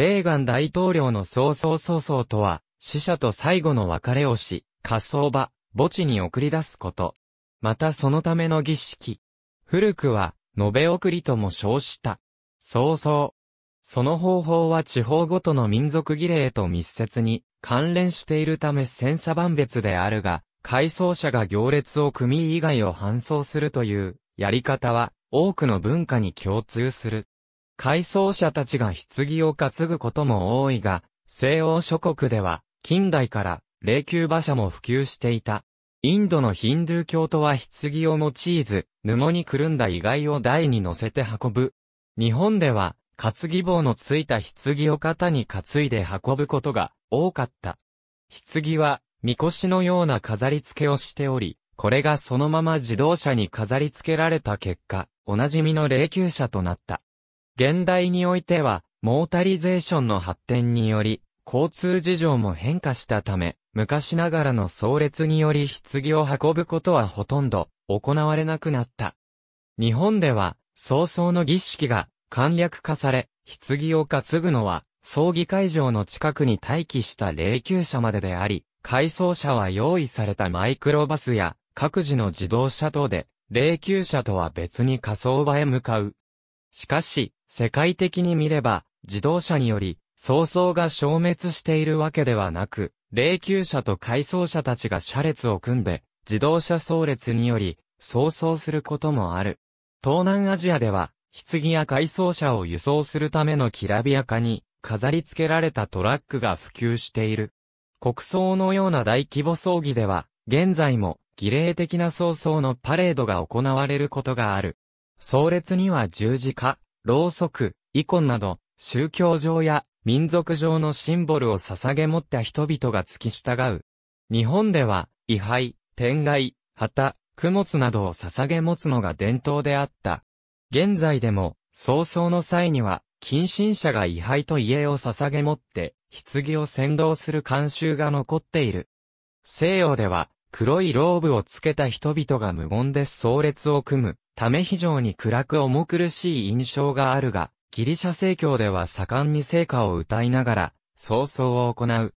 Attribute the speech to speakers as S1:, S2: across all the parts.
S1: レーガン大統領の早々早々とは、死者と最後の別れをし、火葬場、墓地に送り出すこと。またそのための儀式。古くは、延べ送りとも称した。早々。その方法は地方ごとの民族儀礼と密接に関連しているため千差万別であるが、回送者が行列を組以外を搬送するというやり方は多くの文化に共通する。回葬者たちが棺を担ぐことも多いが、西欧諸国では、近代から霊柩馬車も普及していた。インドのヒンドゥー教徒は棺を用いず、布にくるんだ遺骸を台に乗せて運ぶ。日本では、担ぎ棒のついた棺を肩に担いで運ぶことが多かった。棺は、みこしのような飾り付けをしており、これがそのまま自動車に飾り付けられた結果、おなじみの霊柩車となった。現代においては、モータリゼーションの発展により、交通事情も変化したため、昔ながらの葬列により棺を運ぶことはほとんど行われなくなった。日本では、早々の儀式が簡略化され、棺を担ぐのは、葬儀会場の近くに待機した霊柩車までであり、回送車は用意されたマイクロバスや各自の自動車等で、霊柩車とは別に火葬場へ向かう。しかし、世界的に見れば、自動車により、早々が消滅しているわけではなく、霊柩車と回送車たちが車列を組んで、自動車葬列により、早々することもある。東南アジアでは、棺や回送車を輸送するためのきらびやかに、飾り付けられたトラックが普及している。国葬のような大規模葬儀では、現在も、儀礼的な早々のパレードが行われることがある。葬列には十字架、ろうそく、イコンなど、宗教上や民族上のシンボルを捧げ持った人々が付き従う。日本では、位牌、天外、旗、供物などを捧げ持つのが伝統であった。現在でも、葬送の際には、近親者が位牌と家を捧げ持って、棺を先導する慣習が残っている。西洋では、黒いローブをつけた人々が無言で葬列を組む、ため非常に暗く重苦しい印象があるが、ギリシャ正教では盛んに聖歌を歌いながら、葬送を行う。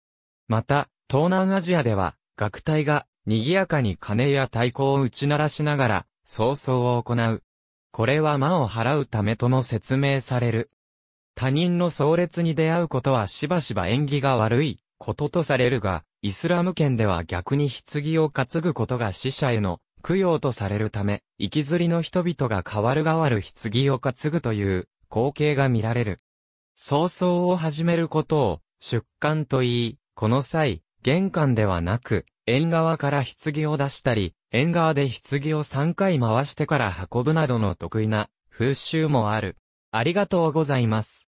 S1: また、東南アジアでは、楽隊が、賑やかに鐘や太鼓を打ち鳴らしながら、葬送を行う。これは魔を払うためとも説明される。他人の葬列に出会うことはしばしば縁起が悪いこととされるが、イスラム圏では逆に棺を担ぐことが死者への供養とされるため、行きずりの人々が代わる代わる棺を担ぐという光景が見られる。早々を始めることを出棺と言い、この際、玄関ではなく、縁側から棺を出したり、縁側で棺を3回回してから運ぶなどの得意な風習もある。ありがとうございます。